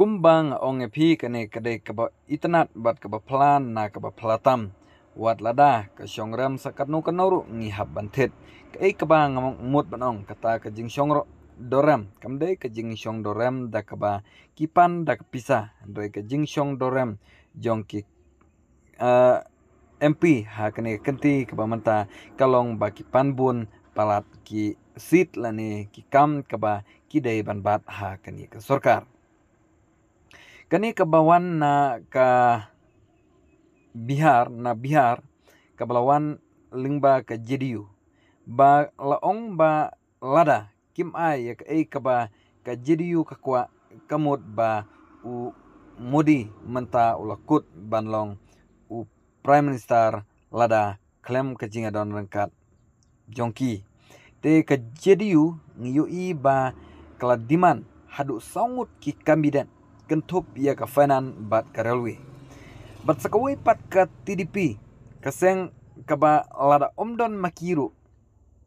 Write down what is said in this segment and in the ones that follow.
kumbang ong epi kene kede keba itenat bat keba plan na keba platam wat lada ke shongram sakat nu kenoru ngihab bantet ke keba ngamong mut banong kata ke jing doram dorem kamde ke jing dorem da keba kipan da kepisa doi ke jing dorem jong ki uh, eh, MP ha kene kenti keba menta kalong baki bun palat ki sit lani ki kam keba kidai ban bat ha kene ke sorkar Kani kabawan na ka bihar na bihar kabalawan lingba ka Jediu Ba laong ba lada kim ay ya ka ay kaba ka jediyu kakwa kamot ba u modi menta ulakut banlong u prime minister lada klem ka jinga don rengkat jongki te ka Jadiu ngiui ba kladiman hadu songut ki kambidan gentup ia ke fanan bat karelwi bat sekawai pat ke TDP kaseng kaba lada omdon makiru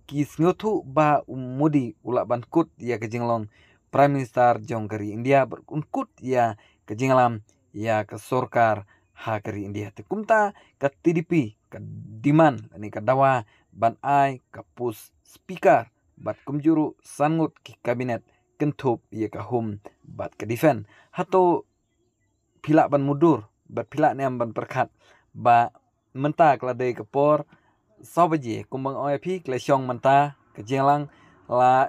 ki sengutu ba umudi ulak bankut ia ke jinglong prime minister jong india berkunkut ia ke jinglam ia ke sorkar ha india tekumta ke TDP ke diman ani ke dawa ban ai ke pus speaker bat kumjuru sangut ki kabinet kentup ia ke hum bat ke defend hato pilak ban mudur bat pilak ne ban perkat ba menta ke kepor sobaji kumbang oi pi syong menta ke kejelang la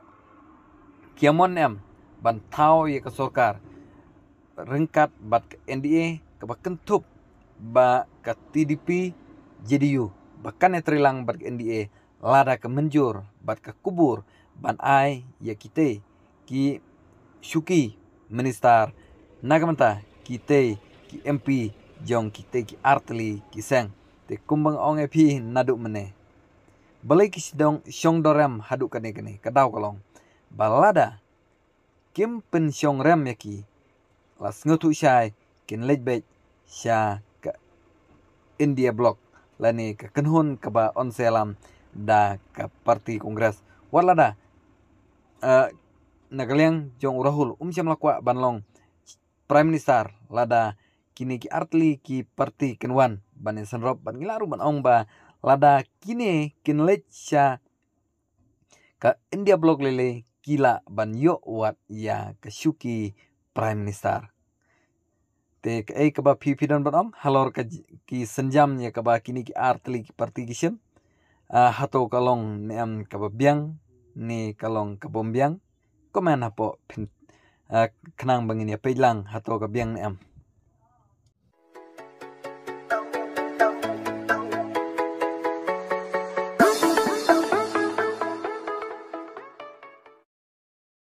kiamon em ban tau ye ke sokar rengkat bat ke NDA ke ba kentup ba ke TDP JDU bahkan trilang bat ke NDA kan lada ke menjur bat ke kubur ban ai ye kite ki syuki ministar nagamanta kite ki MP jong kite ki artli ki seng te kumbang ong e phi nadu mene balai ki sidong syong dorem hadu kane kane kadau kalong balada kim pen syong rem yaki las ngutu syai kin lejbe sya ka India block lani ka kenhun ka ba onselam da ka parti kongres walada eh, nagaliang jong urahul umsiam lakwa banlong prime minister lada kini ki artli ki parti kenwan ban insan rob ban ngilaru ban ong lada kini kin lecha ka india blog lele kila ban yo wat ya kasuki prime minister te ka ei kaba pipi dan don halor ka ki senjam ya kaba kini ki artli ki parti kisem uh, ah, hato kalong ne am kaba biang ni kalong kabom bombiang kumain na po pin, uh, eh, kanang bangin niya pailang hato ka biyang